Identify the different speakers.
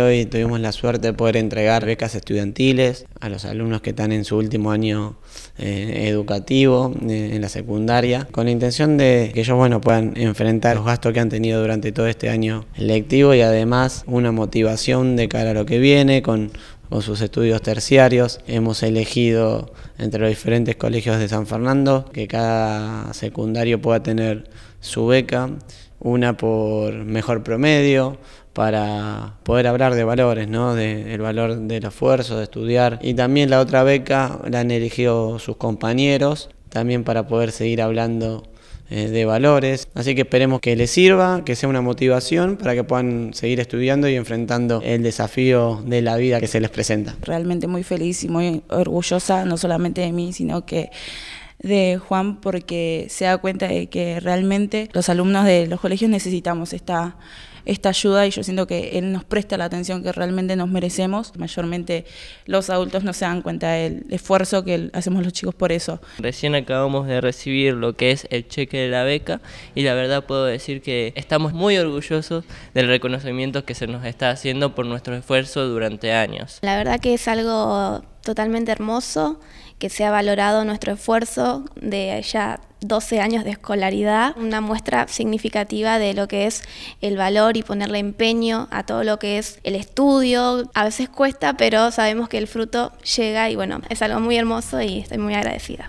Speaker 1: Hoy tuvimos la suerte de poder entregar becas estudiantiles a los alumnos que están en su último año eh, educativo eh, en la secundaria, con la intención de que ellos bueno, puedan enfrentar los gastos que han tenido durante todo este año lectivo y además una motivación de cara a lo que viene, con sus estudios terciarios. Hemos elegido entre los diferentes colegios de San Fernando que cada secundario pueda tener su beca, una por mejor promedio, para poder hablar de valores, ¿no? De, valor del esfuerzo, de estudiar. Y también la otra beca la han elegido sus compañeros, también para poder seguir hablando eh, de valores. Así que esperemos que les sirva, que sea una motivación para que puedan seguir estudiando y enfrentando el desafío de la vida que se les presenta.
Speaker 2: Realmente muy feliz y muy orgullosa, no solamente de mí, sino que de Juan porque se da cuenta de que realmente los alumnos de los colegios necesitamos esta, esta ayuda y yo siento que él nos presta la atención que realmente nos merecemos. Mayormente los adultos no se dan cuenta del esfuerzo que hacemos los chicos por eso.
Speaker 3: Recién acabamos de recibir lo que es el cheque de la beca y la verdad puedo decir que estamos muy orgullosos del reconocimiento que se nos está haciendo por nuestro esfuerzo durante años. La verdad que
Speaker 4: es algo totalmente hermoso, que se ha valorado nuestro esfuerzo de ya 12 años de escolaridad, una muestra significativa de lo que es el valor y ponerle empeño a todo lo que es el estudio. A veces cuesta, pero sabemos que el fruto llega y bueno, es algo muy hermoso y estoy muy agradecida.